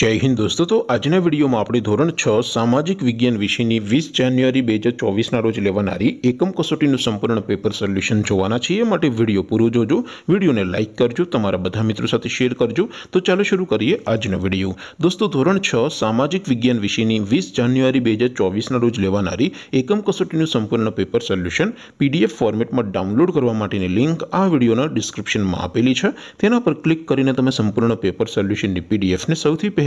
જય હિન્દ દોસ્તો તો આજના વિડીયોમાં આપણે ધોરણ છ સામાજિક વિજ્ઞાન વિશેની વીસ જાન્યુઆરી બે હજાર ચોવીસના રોજ લેવાનારી એકમ કસોટીનું સંપૂર્ણ પેપર સોલ્યુશન જોવાના છીએ એ માટે વિડીયો પૂરો જોજો વિડીયોને લાઇક કરજો તમારા બધા મિત્રો સાથે શેર કરજો તો ચાલો શરૂ કરીએ આજનો વિડીયો દોસ્તો ધોરણ છ સામાજિક વિજ્ઞાન વિષયની વીસ જાન્યુઆરી બે હજાર ચોવીસના રોજ લેવાનારી એકમ કસોટીનું સંપૂર્ણ પેપર સોલ્યુશન પીડીએફ ફોર્મેટમાં ડાઉનલોડ કરવા માટેની લિંક આ વિડીયોના ડિસ્ક્રિપ્શનમાં આપેલી છે તેના પર ક્લિક કરીને તમે સંપૂર્ણ પેપર સોલ્યુશનની પીડીએફને સૌથી પહેલાં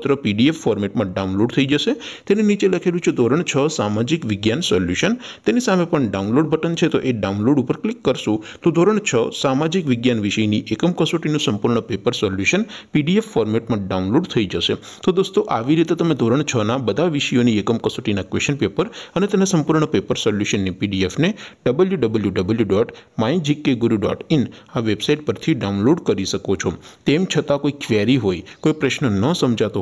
પ્રમાણપત્ર પીડીએફ ફોર્મેટમાં ડાઉનલોડ થઈ જશે તેની નીચે લખેલું છે ધોરણ છ સામાજિક વિજ્ઞાન સોલ્યુશન તેની સામે પણ ડાઉનલોડ બટન છે તો એ ડાઉનલોડ ઉપર ક્લિક કરશો તો ધોરણ છ સામાજિક વિજ્ઞાન વિષયની એકમ કસોટીનું સંપૂર્ણ પેપર સોલ્યુશન પીડીએફ ફોર્મેટમાં ડાઉનલોડ થઈ જશે તો દોસ્તો આવી રીતે તમે ધોરણ છના બધા વિષયોની એકમ કસોટીના ક્વેશ્ચન પેપર અને તેના સંપૂર્ણ પેપર સોલ્યુશનની પીડીએફને W W W dot my GK Guru dot in આ વેબસાઇટ પરથી ડાઉનલોડ કરી શકો છો તેમ છતાં કોઈ ક્વેરી હોય કોઈ પ્રશ્ન ન સમજાતો